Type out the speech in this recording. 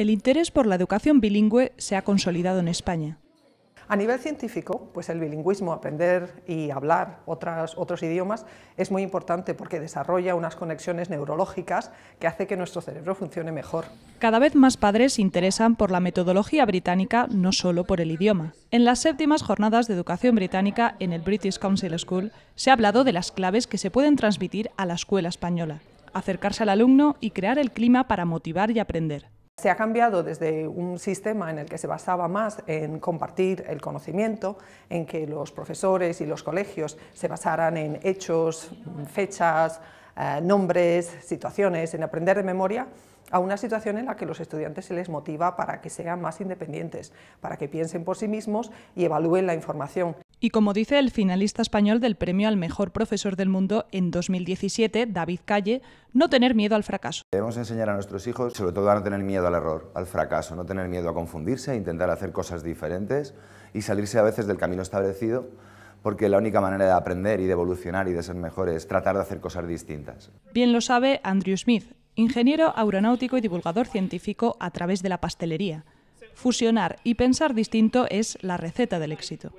el interés por la educación bilingüe se ha consolidado en España. A nivel científico, pues el bilingüismo, aprender y hablar otros idiomas, es muy importante porque desarrolla unas conexiones neurológicas que hace que nuestro cerebro funcione mejor. Cada vez más padres se interesan por la metodología británica, no solo por el idioma. En las séptimas jornadas de educación británica en el British Council School se ha hablado de las claves que se pueden transmitir a la escuela española, acercarse al alumno y crear el clima para motivar y aprender. Se ha cambiado desde un sistema en el que se basaba más en compartir el conocimiento, en que los profesores y los colegios se basaran en hechos, fechas, eh, nombres, situaciones, en aprender de memoria, a una situación en la que los estudiantes se les motiva para que sean más independientes, para que piensen por sí mismos y evalúen la información. Y como dice el finalista español del premio al mejor profesor del mundo en 2017, David Calle, no tener miedo al fracaso. Debemos enseñar a nuestros hijos, sobre todo a no tener miedo al error, al fracaso, no tener miedo a confundirse, a intentar hacer cosas diferentes y salirse a veces del camino establecido porque la única manera de aprender y de evolucionar y de ser mejor es tratar de hacer cosas distintas. Bien lo sabe Andrew Smith, ingeniero aeronáutico y divulgador científico a través de la pastelería. Fusionar y pensar distinto es la receta del éxito.